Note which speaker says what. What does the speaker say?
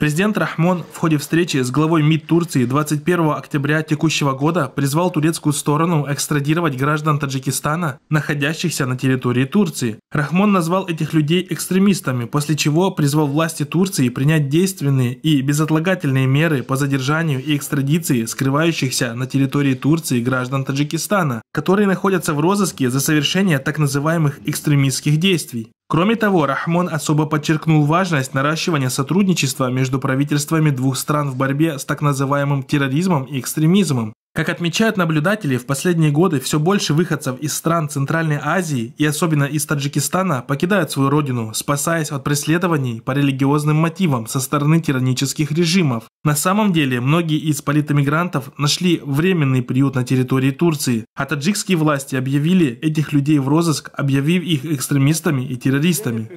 Speaker 1: Президент Рахмон в ходе встречи с главой МИД Турции 21 октября текущего года призвал турецкую сторону экстрадировать граждан Таджикистана, находящихся на территории Турции. Рахмон назвал этих людей экстремистами, после чего призвал власти Турции принять действенные и безотлагательные меры по задержанию и экстрадиции скрывающихся на территории Турции граждан Таджикистана, которые находятся в розыске за совершение так называемых экстремистских действий. Кроме того, Рахмон особо подчеркнул важность наращивания сотрудничества между правительствами двух стран в борьбе с так называемым терроризмом и экстремизмом, как отмечают наблюдатели, в последние годы все больше выходцев из стран Центральной Азии и особенно из Таджикистана покидают свою родину, спасаясь от преследований по религиозным мотивам со стороны тиранических режимов. На самом деле, многие из политэмигрантов нашли временный приют на территории Турции, а таджикские власти объявили этих людей в розыск, объявив их экстремистами и террористами.